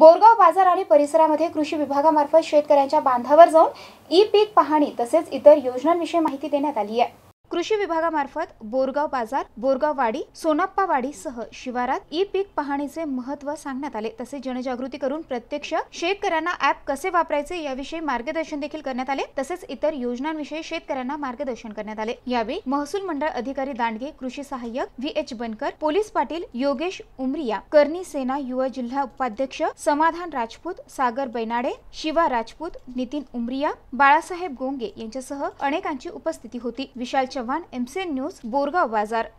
बोरगाव बाजार आणि परिसरामध्ये कृषी विभागामार्फत शेतकऱ्यांच्या बांधावर जाऊन ई पीक पाहणी तसेच इतर योजनांविषयी माहिती देण्यात आली आहे कृषी विभागामार्फत बोरगाव बाजार बोरगाव वाडी सोनाप्पा सह शिवारात ई पीक पाहणीचे महत्व सांगण्यात आले तसे जनजागृती करून प्रत्यक्ष शेतकऱ्यांना ऍप कसे वापरायचे याविषयी मार्गदर्शन देखील करण्यात आले तसेच इतर योजनांविषयी शेतकऱ्यांना मार्गदर्शन करण्यात आले यावेळी महसूल मंडळ अधिकारी दांडगे कृषी सहाय्यक V H Bankar police Patil Yogesh Umariya Karni Sena युवा जिल्हा उपाध्यक्ष समाधान राजपूत सागर बैनाडे शिवा राजपूत नितीन उमरिया बाळासाहेब गोंगे यांच्यासह अनेकांची उपस्थिती होती विशाल चव्हाण एमसीएन न्यूज बोरगाव बाजार